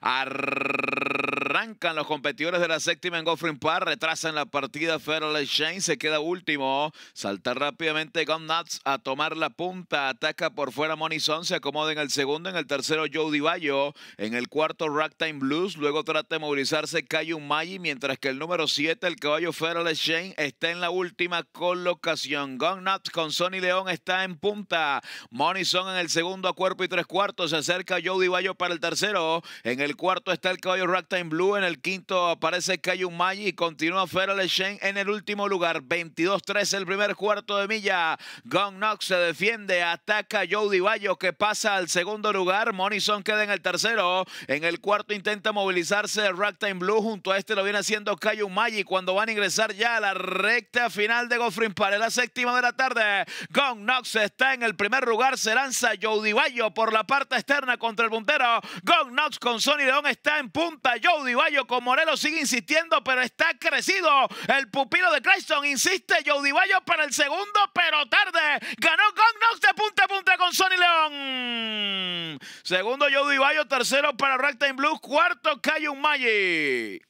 Arr los competidores de la séptima en Goffrin Park, retrasan la partida Federal Exchange, se queda último, salta rápidamente Gun a tomar la punta, ataca por fuera Monizón, se acomoda en el segundo, en el tercero Joe DiBaggio, en el cuarto Ragtime Blues, luego trata de movilizarse Cayun Maggi, mientras que el número siete, el caballo Federal Shane, está en la última colocación. Gun con Sony León está en punta, Monizón en el segundo a cuerpo y tres cuartos, se acerca Joe DiBaggio para el tercero, en el cuarto está el caballo Ragtime Blue, en el quinto aparece Cayun Maggi y continúa Shen en el último lugar. 22-3 el primer cuarto de milla. Gong Knox se defiende. Ataca Joe Bayo que pasa al segundo lugar. Monison queda en el tercero. En el cuarto intenta movilizarse Ragtime Blue. Junto a este lo viene haciendo Cayun Maggi cuando van a ingresar ya a la recta final de Goffrin Para la séptima de la tarde. Gong Knox está en el primer lugar. Se lanza Joe Bayo por la parte externa contra el puntero. Gong Knox con Sony León está en punta. Joe con Morelos sigue insistiendo, pero está crecido. El pupilo de Christon insiste. Joe Dibayo para el segundo, pero tarde. Ganó Knox de punta a punta con Sonny León. Segundo, Joe Dibayo. Tercero para Ragtime Blues. Cuarto, Cayun Maggi